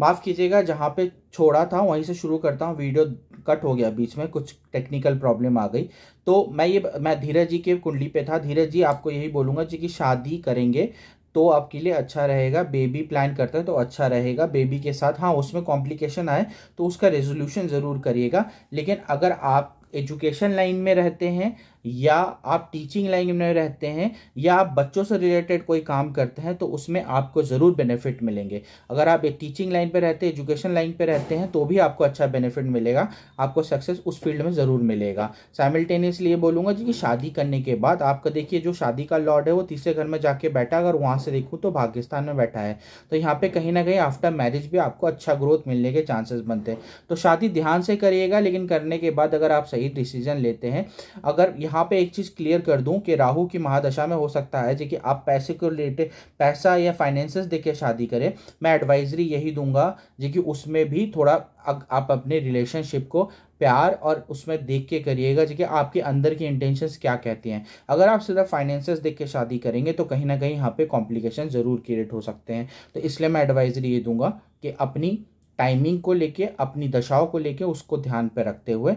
माफ़ कीजिएगा जहाँ पे छोड़ा था वहीं से शुरू करता हूँ वीडियो कट हो गया बीच में कुछ टेक्निकल प्रॉब्लम आ गई तो मैं ये मैं धीरज जी के कुंडली पे था धीरज जी आपको यही बोलूँगा जी कि शादी करेंगे तो आपके लिए अच्छा रहेगा बेबी प्लान करते हैं तो अच्छा रहेगा बेबी के साथ हाँ उसमें कॉम्प्लिकेशन आए तो उसका रेजोल्यूशन ज़रूर करिएगा लेकिन अगर आप एजुकेशन लाइन में रहते हैं या आप टीचिंग लाइन में रहते हैं या आप बच्चों से रिलेटेड कोई काम करते हैं तो उसमें आपको ज़रूर बेनिफिट मिलेंगे अगर आप एक टीचिंग लाइन पर रहते हैं एजुकेशन लाइन पर रहते हैं तो भी आपको अच्छा बेनिफिट मिलेगा आपको सक्सेस उस फील्ड में ज़रूर मिलेगा साइमल्टेनियसली ये बोलूँगा जी कि शादी करने के बाद आपका देखिए जो शादी का लॉर्ड है वो तीसरे घर में जाके बैठा अगर वहाँ से देखूँ तो पाकिस्तान में बैठा है तो यहाँ पर कहीं ना कहीं आफ्टर मैरिज भी आपको अच्छा ग्रोथ मिलने के चांसेस बनते हैं तो शादी ध्यान से करिएगा लेकिन करने के बाद अगर आप सही डिसीजन लेते हैं अगर यहाँ यहाँ पे एक चीज़ क्लियर कर दूँ कि राहु की महादशा में हो सकता है जो कि आप पैसे को रिलेटेड पैसा या फाइनेंसेस देके शादी करें मैं एडवाइजरी यही दूंगा जो कि उसमें भी थोड़ा आप अपने रिलेशनशिप को प्यार और उसमें देख के करिएगा जो कि आपके अंदर की इंटेंशंस क्या कहती हैं अगर आप सिर्फ फाइनेंसेस देख के शादी करेंगे तो कहीं ना कहीं यहाँ पे कॉम्प्लिकेशन ज़रूर क्रिएट हो सकते हैं तो इसलिए मैं एडवाइजरी ये दूंगा कि अपनी टाइमिंग को लेके अपनी दशाओं को लेके उसको ध्यान पर रखते हुए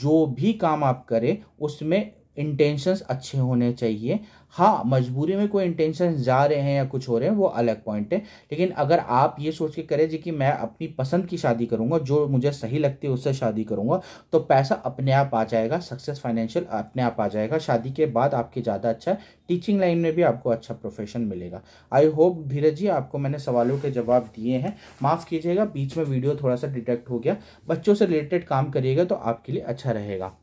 जो भी काम आप करें उसमें इंटेंशंस अच्छे होने चाहिए हाँ मजबूरी में कोई इंटेंशन जा रहे हैं या कुछ हो रहे हैं वो अलग पॉइंट है लेकिन अगर आप ये सोच के करें जी कि मैं अपनी पसंद की शादी करूँगा जो मुझे सही लगती है उससे शादी करूँगा तो पैसा अपने आप आ जाएगा सक्सेस फाइनेंशियल अपने आप आ जाएगा शादी के बाद आपके ज़्यादा अच्छा टीचिंग लाइन में भी आपको अच्छा प्रोफेशन मिलेगा आई होप धीरज जी आपको मैंने सवालों के जवाब दिए हैं माफ़ कीजिएगा बीच में वीडियो थोड़ा सा डिटेक्ट हो गया बच्चों से रिलेटेड काम करिएगा तो आपके लिए अच्छा रहेगा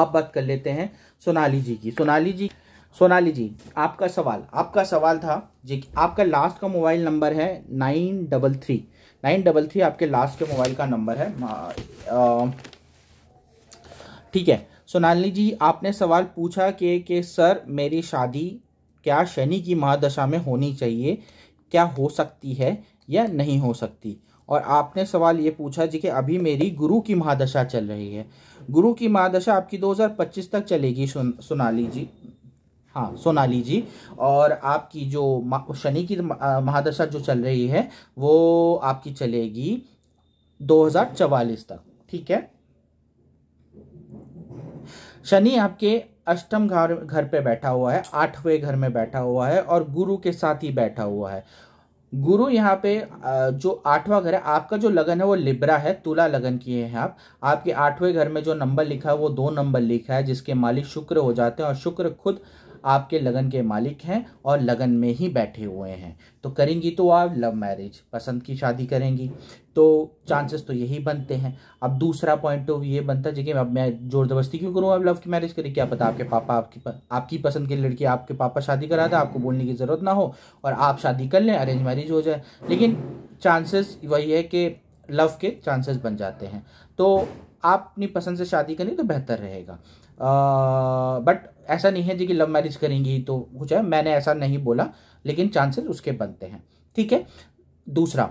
आप बात कर लेते हैं सोनाली जी की सोनाली जी सोनाली जी आपका सवाल आपका सवाल था जी आपका लास्ट का मोबाइल नंबर है nine double three nine double three आपके लास्ट के मोबाइल का नंबर है ठीक है सोनाली जी आपने सवाल पूछा कि कि सर मेरी शादी क्या शनि की महादशा में होनी चाहिए क्या हो सकती है या नहीं हो सकती और आपने सवाल ये पूछा जी कि अभी मेरी गुरु की महादशा चल रही है गुरु की महादशा आपकी 2025 तक चलेगी सुन सोनाली जी हाँ सोनाली जी और आपकी जो शनि की महादशा जो चल रही है वो आपकी चलेगी 2044 तक ठीक है शनि आपके अष्टम घर घर पे बैठा हुआ है आठवें घर में बैठा हुआ है और गुरु के साथ ही बैठा हुआ है गुरु यहाँ पे जो आठवां घर है आपका जो लगन है वो लिब्रा है तुला लगन किए है आप आपके आठवें घर में जो नंबर लिखा है वो दो नंबर लिखा है जिसके मालिक शुक्र हो जाते हैं और शुक्र खुद आपके लगन के मालिक हैं और लगन में ही बैठे हुए हैं तो करेंगी तो आप लव मैरिज पसंद की शादी करेंगी तो चांसेस तो यही बनते हैं अब दूसरा पॉइंट तो ये बनता है कि अब मैं जोर जबरदस्ती क्यों करूँ आप लव की मैरिज करें क्या पता आपके पापा आपकी आपकी पसंद की लड़की आपके पापा शादी करा था आपको बोलने की ज़रूरत ना हो और आप शादी कर लें अरेंज मैरिज हो जाए लेकिन चांसेस वही है कि लव के चांसेस बन जाते हैं तो आप अपनी पसंद से शादी करें तो बेहतर रहेगा बट ऐसा नहीं है जी कि लव मैरिज करेंगी तो कुछ है मैंने ऐसा नहीं बोला लेकिन चांसेस उसके बनते हैं ठीक है दूसरा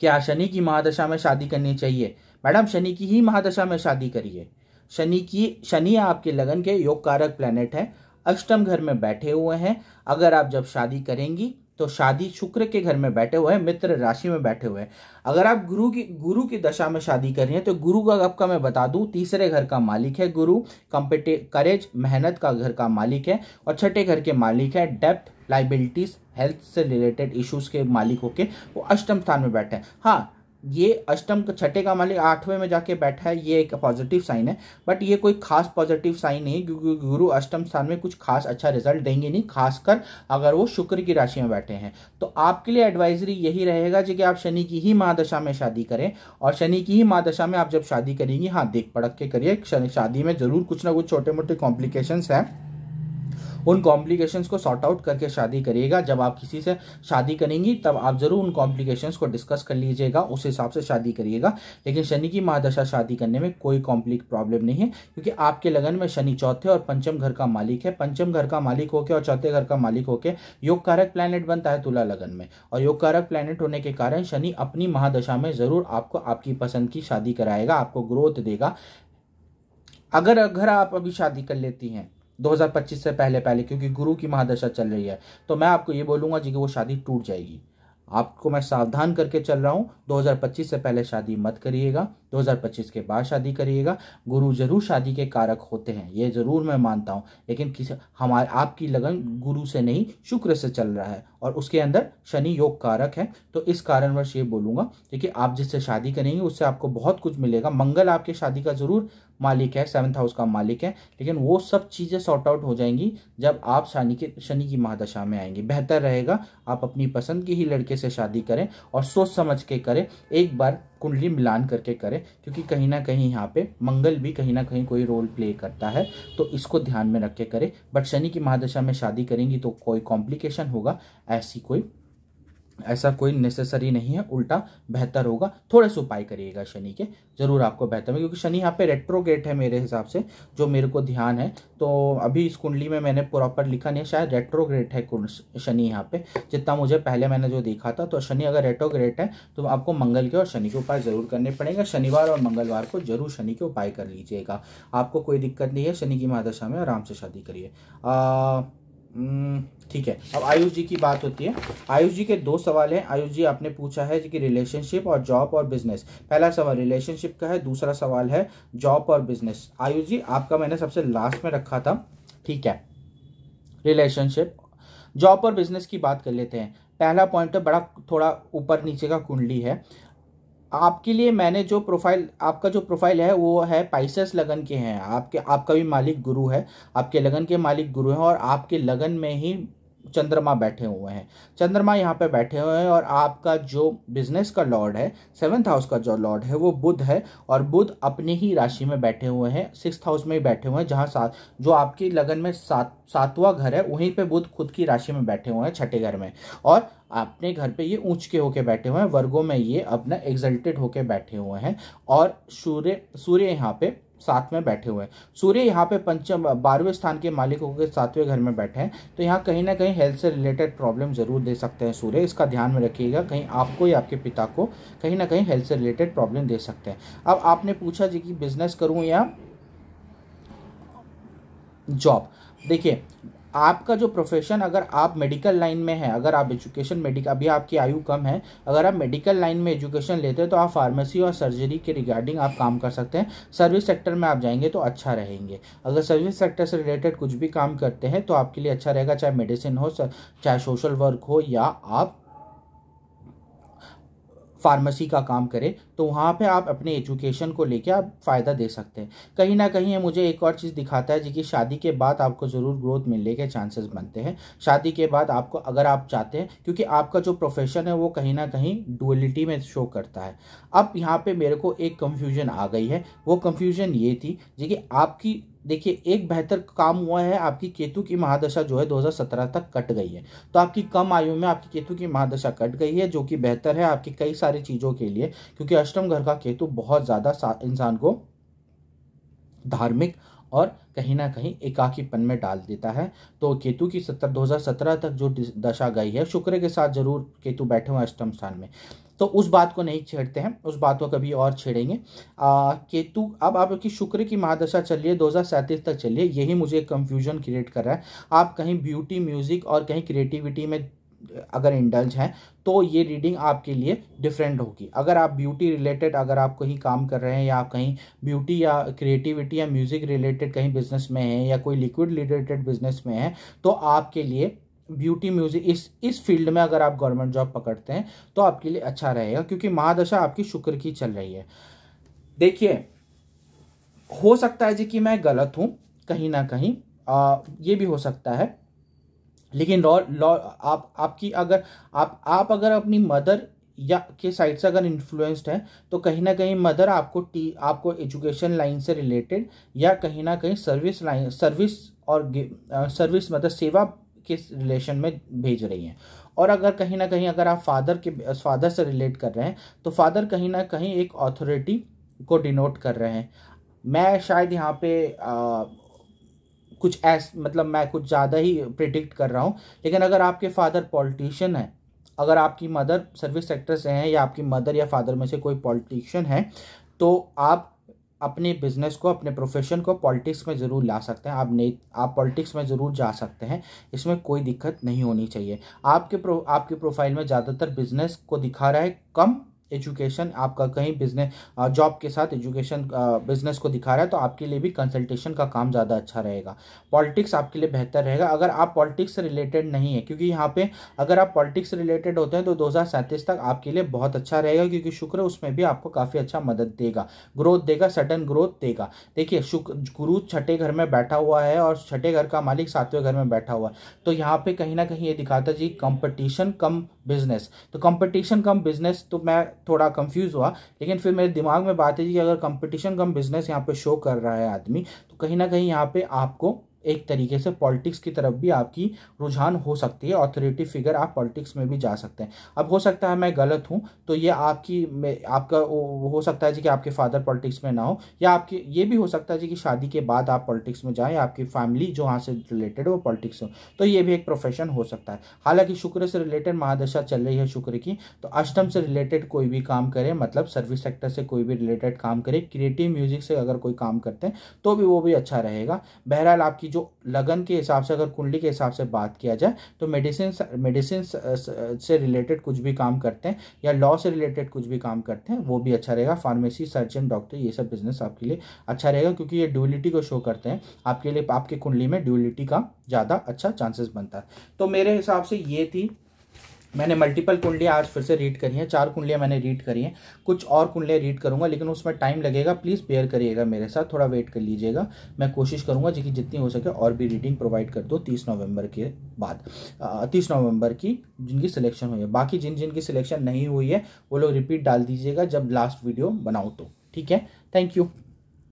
क्या शनि की महादशा में शादी करनी चाहिए मैडम शनि की ही महादशा में शादी करिए शनि की शनि आपके लगन के योग कारक प्लेनेट है अष्टम घर में बैठे हुए हैं अगर आप जब शादी करेंगी तो शादी शुक्र के घर में बैठे हुए हैं मित्र राशि में बैठे हुए हैं अगर आप गुरु की गुरु की दशा में शादी कर रहे हैं तो गुरु का आपका मैं बता दूं तीसरे घर का मालिक है गुरु कंपिटे करेज मेहनत का घर का मालिक है और छठे घर के मालिक है डेप्थ लाइबिलिटीज हेल्थ से रिलेटेड इश्यूज के मालिक होके वो अष्टम स्थान में बैठे हैं हाँ ये अष्टम छठे का मालिक आठवें में जाके बैठा है ये एक पॉजिटिव साइन है बट ये कोई खास पॉजिटिव साइन नहीं क्योंकि गुरु अष्टम स्थान में कुछ खास अच्छा रिजल्ट देंगे नहीं खासकर अगर वो शुक्र की राशि में बैठे हैं तो आपके लिए एडवाइजरी यही रहेगा जी कि आप शनि की ही महादशा में शादी करें और शनि की ही महादशा में आप जब शादी करेंगी हाँ देख पड़क के करिए शादी में ज़रूर कुछ ना कुछ छोटे मोटे कॉम्प्लिकेशन हैं उन कॉम्प्लिकेशंस को सॉर्ट आउट करके शादी करिएगा जब आप किसी से शादी करेंगी तब आप ज़रूर उन कॉम्प्लिकेशंस को डिस्कस कर लीजिएगा उस हिसाब से शादी करिएगा लेकिन शनि की महादशा शादी करने में कोई कॉम्प्लिक प्रॉब्लम नहीं है क्योंकि आपके लगन में शनि चौथे और पंचम घर का मालिक है पंचम घर का मालिक होके और चौथे घर का मालिक होके योग कारक प्लानट बनता है तुला लगन में और योग कारक प्लानट होने के कारण शनि अपनी महादशा में ज़रूर आपको आपकी पसंद की शादी कराएगा आपको ग्रोथ देगा अगर अगर आप अभी शादी कर लेती हैं 2025 से पहले पहले क्योंकि गुरु की महादशा चल रही है तो मैं आपको ये बोलूँगा जी कि वो शादी टूट जाएगी आपको मैं सावधान करके चल रहा हूँ 2025 से पहले शादी मत करिएगा 2025 के बाद शादी करिएगा गुरु जरूर शादी के कारक होते हैं ये ज़रूर मैं मानता हूँ लेकिन किसी हमारे आपकी लगन गुरु से नहीं शुक्र से चल रहा है और उसके अंदर शनि योग कारक है तो इस कारणवश ये बोलूँगा क्योंकि आप जिससे शादी करेंगे उससे आपको बहुत कुछ मिलेगा मंगल आपके शादी का ज़रूर मालिक है सेवन्थ हाउस का मालिक है लेकिन वो सब चीज़ें सॉर्ट आउट हो जाएंगी जब आप शनि के शनि की महादशा में आएंगे बेहतर रहेगा आप अपनी पसंद की ही लड़के से शादी करें और सोच समझ के करें एक बार कुंडली मिलान करके करें है क्योंकि कहीं ना कहीं यहाँ पे मंगल भी कहीं ना कहीं कोई रोल प्ले करता है तो इसको ध्यान में रख के करें बट शनि की महादशा में शादी करेंगी तो कोई कॉम्प्लिकेशन होगा ऐसी कोई ऐसा कोई नेसेसरी नहीं है उल्टा बेहतर होगा थोड़े से उपाय करिएगा शनि के ज़रूर आपको बेहतर होगा क्योंकि शनि यहाँ पे रेट्रोगेट है मेरे हिसाब से जो मेरे को ध्यान है तो अभी इस कुंडली में मैंने प्रॉपर लिखा नहीं शायद रेट्रोग्रेट है शनि यहाँ पे जितना मुझे पहले मैंने जो देखा था तो शनि अगर रेट्रोग्रेट है तो आपको मंगल के और शनि के उपाय ज़रूर करने पड़ेंगे शनिवार और मंगलवार को जरूर शनि के उपाय कर लीजिएगा आपको कोई दिक्कत नहीं है शनि की महादशा में आराम से शादी करिए हम्म, ठीक है अब आयुष जी की बात होती है आयुष जी के दो सवाल हैं आयुष जी आपने पूछा है कि रिलेशनशिप और जॉब और बिजनेस पहला सवाल रिलेशनशिप का है दूसरा सवाल है जॉब और बिजनेस आयुष जी आपका मैंने सबसे लास्ट में रखा था ठीक है रिलेशनशिप जॉब और बिजनेस की बात कर लेते हैं पहला पॉइंट बड़ा थोड़ा ऊपर नीचे का कुंडली है आपके लिए मैंने जो प्रोफाइल आपका जो प्रोफाइल है वो है पाइसेस लगन के हैं आपके आपका भी मालिक गुरु है आपके लगन के मालिक गुरु हैं और आपके लगन में ही चंद्रमा बैठे हुए हैं चंद्रमा यहाँ पे बैठे हुए हैं और आपका जो बिजनेस का लॉर्ड है सेवन्थ हाउस का जो लॉर्ड है वो बुध है और बुध अपनी ही राशि में बैठे हुए हैं सिक्स हाउस में ही बैठे हुए हैं जहाँ सात जो आपकी लगन में सात सातवां घर है वहीं पे बुध खुद की राशि में बैठे हुए हैं छठे घर में और अपने घर पे ये ऊँच के होके बैठे हुए हैं वर्गों में ये अपना एग्जल्टेड होके बैठे हुए हैं और सूर्य सूर्य यहाँ पे साथ में बैठे हुए हैं सूर्य यहाँ पे पंचम बारहवें स्थान के मालिक होकर सातवें घर में बैठे हैं तो यहाँ कहीं ना कहीं हेल्थ से रिलेटेड प्रॉब्लम जरूर दे सकते हैं सूर्य इसका ध्यान में रखिएगा कहीं आपको या आपके पिता को कहीं ना कहीं हेल्थ से रिलेटेड प्रॉब्लम दे सकते हैं अब आपने पूछा जी कि बिजनेस करूँ या जॉब देखिए आपका जो प्रोफेशन अगर आप मेडिकल लाइन में है अगर आप एजुकेशन मेडिकल अभी आपकी आयु कम है अगर आप मेडिकल लाइन में एजुकेशन लेते हैं तो आप फार्मेसी और सर्जरी के रिगार्डिंग आप काम कर सकते हैं सर्विस सेक्टर में आप जाएंगे तो अच्छा रहेंगे अगर सर्विस सेक्टर से रिलेटेड कुछ भी काम करते हैं तो आपके लिए अच्छा रहेगा चाहे मेडिसिन हो चाहे सोशल वर्क हो या आप फार्मेसी का काम करें तो वहाँ पे आप अपने एजुकेशन को लेके आप फ़ायदा दे सकते हैं कहीं ना कहीं ये मुझे एक और चीज़ दिखाता है जी कि शादी के बाद आपको ज़रूर ग्रोथ मिलने के चांसेस बनते हैं शादी के बाद आपको अगर आप चाहते हैं क्योंकि आपका जो प्रोफेशन है वो कहीं ना कहीं डुअलिटी में शो करता है अब यहाँ पर मेरे को एक कन्फ्यूज़न आ गई है वो कन्फ्यूज़न ये थी जी कि आपकी देखिए एक बेहतर काम हुआ है आपकी केतु की महादशा जो है 2017 तक कट गई है तो आपकी कम आयु में आपकी केतु की महादशा कट गई है जो कि बेहतर है आपकी कई सारी चीज़ों के लिए क्योंकि अष्टम घर का केतु बहुत ज़्यादा इंसान को धार्मिक और कहीं ना कहीं एकाकीपन में डाल देता है तो केतु की सत्तर दो तक जो दशा गई है शुक्र के साथ जरूर केतु बैठे हुए अष्टम स्थान में तो उस बात को नहीं छेड़ते हैं उस बात को कभी और छेड़ेंगे केतु अब आपकी शुक्र की महादशा चलिए दो तक चलिए यही मुझे कन्फ्यूजन क्रिएट कर रहा है आप कहीं ब्यूटी म्यूज़िक और कहीं क्रिएटिविटी में अगर इंडल्ज हैं तो ये रीडिंग आपके लिए डिफरेंट होगी अगर आप ब्यूटी रिलेटेड अगर आप कहीं काम कर रहे हैं या आप कहीं ब्यूटी या क्रिएटिविटी या म्यूज़िक रिलेटेड कहीं बिजनेस में हैं या कोई लिक्विड रिलेटेड बिजनेस में हैं तो आपके लिए ब्यूटी म्यूजिक इस इस फील्ड में अगर आप गवर्नमेंट जॉब पकड़ते हैं तो आपके लिए अच्छा रहेगा क्योंकि महादशा आपकी शुक्र की चल रही है देखिए हो सकता है जी कि मैं गलत हूँ कहीं ना कहीं आ, ये भी हो सकता है लेकिन लॉ लॉ आप आपकी अगर आप आप अगर अपनी मदर या के साइड से अगर इन्फ्लुएंस्ड है तो कहीं ना कहीं मदर आपको टी आपको एजुकेशन लाइन से रिलेटेड या कहीं ना कहीं सर्विस लाइन सर्विस और सर्विस मतलब सेवा किस रिलेशन में भेज रही हैं और अगर कहीं ना कहीं अगर आप फादर के फादर से रिलेट कर रहे हैं तो फादर कहीं ना कहीं एक ऑथोरिटी को डिनोट कर रहे हैं मैं शायद यहाँ पे आ, कुछ ऐस मतलब मैं कुछ ज़्यादा ही प्रिडिक्ट कर रहा हूँ लेकिन अगर आपके फादर पॉलिटिशियन हैं अगर आपकी मदर सर्विस सेक्टर से हैं या आपकी मदर या फादर में से कोई पॉलिटिशियन है तो आप अपने बिजनेस को अपने प्रोफेशन को पॉलिटिक्स में ज़रूर ला सकते हैं आप नहीं आप पॉलिटिक्स में ज़रूर जा सकते हैं इसमें कोई दिक्कत नहीं होनी चाहिए आपके प्रो आपके प्रोफाइल में ज़्यादातर बिजनेस को दिखा रहा है कम एजुकेशन आपका कहीं बिजनेस जॉब के साथ एजुकेशन बिजनेस को दिखा रहा है तो आपके लिए भी कंसल्टेशन का काम ज़्यादा अच्छा रहेगा पॉलिटिक्स आपके लिए बेहतर रहेगा अगर आप पॉलिटिक्स से रिलेटेड नहीं है क्योंकि यहाँ पे अगर आप पॉलिटिक्स रिलेटेड होते हैं तो दो तक आपके लिए बहुत अच्छा रहेगा क्योंकि शुक्र उसमें भी आपको काफ़ी अच्छा मदद देगा ग्रोथ देगा सडन ग्रोथ देगा देखिए शुक्र गुरु छठे घर में बैठा हुआ है और छठे घर का मालिक सातवें घर में बैठा हुआ है तो यहाँ पे कहीं ना कहीं ये दिखाता जी कॉम्पटिशन कम बिजनेस तो कंपटीशन कम बिजनेस तो मैं थोड़ा कंफ्यूज हुआ लेकिन फिर मेरे दिमाग में बात है कि अगर कंपटीशन कम बिजनेस यहाँ पे शो कर रहा है आदमी तो कहीं ना कहीं यहाँ पे आपको एक तरीके से पॉलिटिक्स की तरफ भी आपकी रुझान हो सकती है ऑथोरिटी फिगर आप पॉलिटिक्स में भी जा सकते हैं अब हो सकता है मैं गलत हूँ तो ये आपकी आपका हो सकता है जी कि आपके फादर पॉलिटिक्स में ना हो या आपके ये भी हो सकता है जी कि शादी के बाद आप पॉलिटिक्स में जाएँ आपकी फैमिली जो वहाँ से रिलेटेड वो पॉलिटिक्स हो तो ये भी एक प्रोफेशन हो सकता है हालांकि शुक्र से रिलेटेड महादशा चल रही है शुक्र की तो अष्टम से रिलेटेड कोई भी काम करें मतलब सर्विस सेक्टर से कोई भी रिलेटेड काम करें क्रिएटिव म्यूजिक से अगर कोई काम करते हैं तो भी वो भी अच्छा रहेगा बहरहाल आपकी जो लगन के हिसाब से अगर कुंडली के हिसाब से बात किया जाए तो मेडिसिन मेडिसिन से रिलेटेड कुछ भी काम करते हैं या लॉ से रिलेटेड कुछ भी काम करते हैं वो भी अच्छा रहेगा फार्मेसी सर्जन डॉक्टर ये सब बिजनेस आपके लिए अच्छा रहेगा क्योंकि ये ड्यूलिटी को शो करते हैं आपके लिए आपके कुंडली में ड्यूलिटी का ज़्यादा अच्छा चांसेस बनता है तो मेरे हिसाब से ये थी मैंने मल्टीपल कुंडलियाँ आज फिर से रीड करी हैं चार कुंडलियाँ मैंने रीड करी हैं कुछ और कुंडलियाँ रीड करूँगा लेकिन उसमें टाइम लगेगा प्लीज़ पेयर करिएगा मेरे साथ थोड़ा वेट कर लीजिएगा मैं कोशिश करूँगा जिकि जितनी हो सके और भी रीडिंग प्रोवाइड कर दो तीस नवंबर के बाद तीस नवंबर की जिनकी सिलेक्शन हुई है बाकी जिन जिनकी सिलेक्शन नहीं हुई है वो लोग रिपीट डाल दीजिएगा जब लास्ट वीडियो बनाओ तो ठीक है थैंक यू